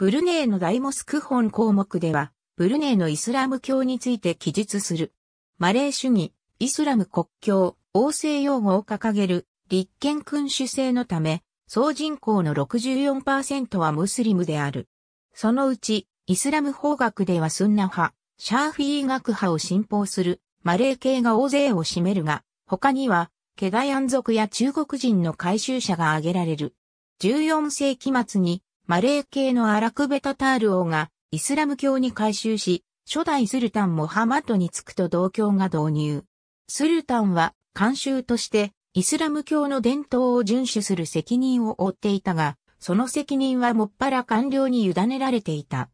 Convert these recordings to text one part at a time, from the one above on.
ブルネイの大モスク本項目では、ブルネイのイスラム教について記述する。マレー主義、イスラム国教、王政用語を掲げる、立憲君主制のため、総人口の64%はムスリムである。そのうち、イスラム法学ではスンナ派、シャーフィー学派を信奉する、マレー系が大勢を占めるが、他には、ケガヤン族や中国人の回収者が挙げられる。14世紀末にマレー系のアラクベタタール王がイスラム教に改宗し、初代スルタンモハマトドに着くと同教が導入。スルタンは慣習としてイスラム教の伝統を遵守する責任を負っていたが、その責任はもっぱら官僚に委ねられていた。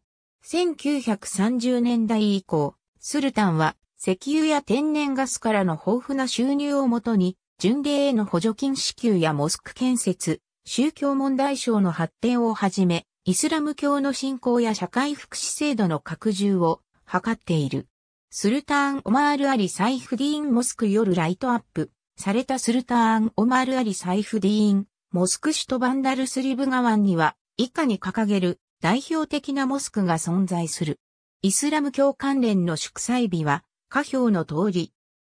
1930年代以降、スルタンは石油や天然ガスからの豊富な収入をもとに、巡礼への補助金支給やモスク建設、宗教問題省の発展をはじめ、イスラム教の信仰や社会福祉制度の拡充を図っている。スルターン・オマール・アリ・サイフディーン・モスクよるライトアップされたスルターン・オマール・アリ・サイフディーン、モスク首都バンダルスリブンには以下に掲げる代表的なモスクが存在する。イスラム教関連の祝祭日は、下表の通り。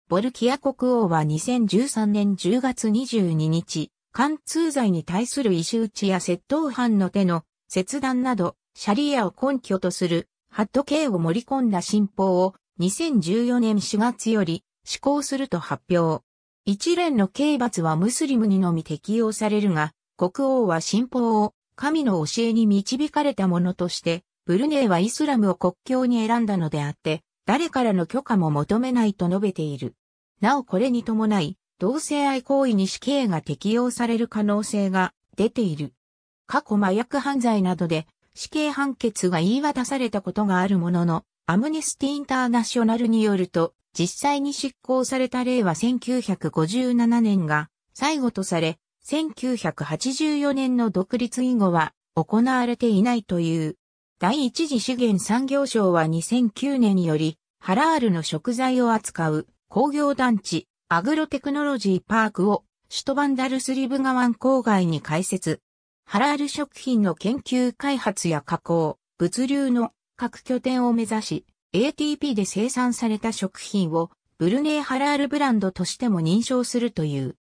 ボルキア国王は2013年10月22日、貫通罪に対する石打ちや窃盗犯の手の切断など、シャリアを根拠とするハット刑を盛り込んだ新法を2014年4月より施行すると発表。一連の刑罰はムスリムにのみ適用されるが、国王は新法を神の教えに導かれたものとして、ブルネイはイスラムを国境に選んだのであって、誰からの許可も求めないと述べている。なおこれに伴い、同性愛行為に死刑が適用される可能性が出ている。過去麻薬犯罪などで死刑判決が言い渡されたことがあるものの、アムネスティ・インターナショナルによると、実際に執行された例は1957年が最後とされ、1984年の独立以後は行われていないという。第一次資源産業省は2009年により、ハラールの食材を扱う工業団地アグロテクノロジーパークを首都バンダルスリブガワン郊外に開設。ハラール食品の研究開発や加工、物流の各拠点を目指し、ATP で生産された食品をブルネイハラールブランドとしても認証するという。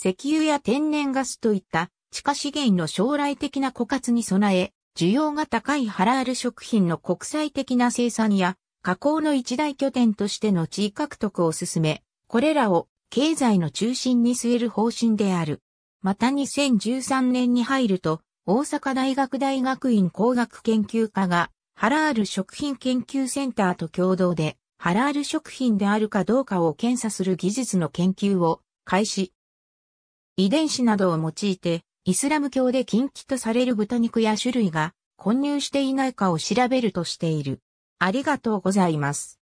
石油や天然ガスといった地下資源の将来的な枯渇に備え、需要が高いハラール食品の国際的な生産や加工の一大拠点としての地位獲得を進め、これらを経済の中心に据える方針である。また2013年に入ると、大阪大学大学院工学研究科が、ハラール食品研究センターと共同で、ハラール食品であるかどうかを検査する技術の研究を開始。遺伝子などを用いて、イスラム教で禁忌とされる豚肉や種類が混入していないかを調べるとしている。ありがとうございます。